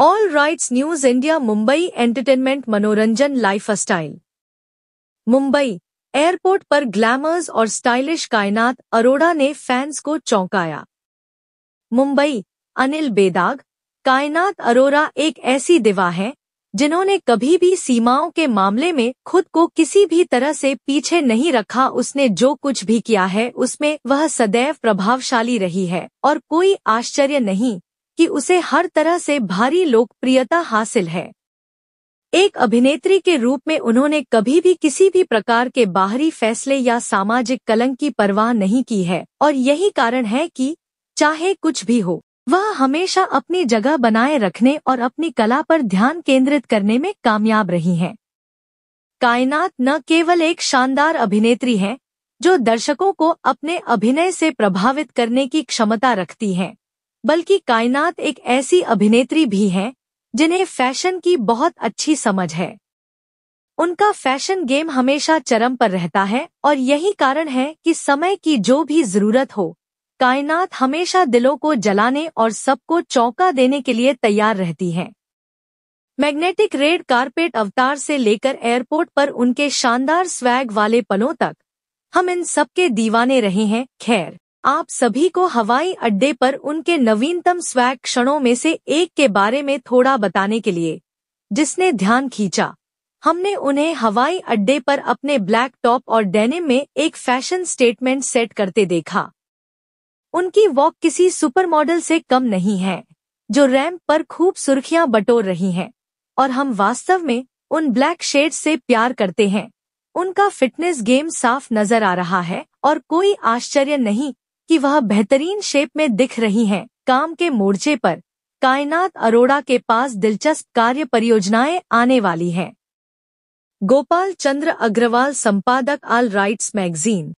All rights news India Mumbai entertainment मनोरंजन lifestyle Mumbai airport पर glamorous और स्टाइलिश कायनात अरोड़ा ने फैंस को चौंकाया मुंबई अनिल बेदाग कायनात अरोरा एक ऐसी दिवा है जिन्होंने कभी भी सीमाओं के मामले में खुद को किसी भी तरह से पीछे नहीं रखा उसने जो कुछ भी किया है उसमें वह सदैव प्रभावशाली रही है और कोई आश्चर्य नहीं कि उसे हर तरह से भारी लोकप्रियता हासिल है एक अभिनेत्री के रूप में उन्होंने कभी भी किसी भी प्रकार के बाहरी फैसले या सामाजिक कलंक की परवाह नहीं की है और यही कारण है कि चाहे कुछ भी हो वह हमेशा अपनी जगह बनाए रखने और अपनी कला पर ध्यान केंद्रित करने में कामयाब रही हैं कायनात न केवल एक शानदार अभिनेत्री है जो दर्शकों को अपने अभिनय से प्रभावित करने की क्षमता रखती है बल्कि कायनात एक ऐसी अभिनेत्री भी हैं जिन्हें फैशन की बहुत अच्छी समझ है उनका फैशन गेम हमेशा चरम पर रहता है और यही कारण है कि समय की जो भी जरूरत हो कायनात हमेशा दिलों को जलाने और सबको चौंका देने के लिए तैयार रहती है मैग्नेटिक रेड कारपेट अवतार से लेकर एयरपोर्ट पर उनके शानदार स्वैग वाले पलों तक हम इन सबके दीवाने रहे हैं खैर आप सभी को हवाई अड्डे पर उनके नवीनतम स्वैग क्षणों में से एक के बारे में थोड़ा बताने के लिए जिसने ध्यान खींचा हमने उन्हें हवाई अड्डे पर अपने ब्लैक टॉप और डेनिम में एक फैशन स्टेटमेंट सेट करते देखा उनकी वॉक किसी सुपर मॉडल से कम नहीं है जो रैंप पर खूब सुर्खियां बटोर रही हैं और हम वास्तव में उन ब्लैक शेड से प्यार करते हैं उनका फिटनेस गेम साफ नजर आ रहा है और कोई आश्चर्य नहीं कि वह बेहतरीन शेप में दिख रही हैं। काम के मोर्चे पर कायनात अरोड़ा के पास दिलचस्प कार्य परियोजनाएं आने वाली हैं गोपाल चंद्र अग्रवाल संपादक आल राइट्स मैगजीन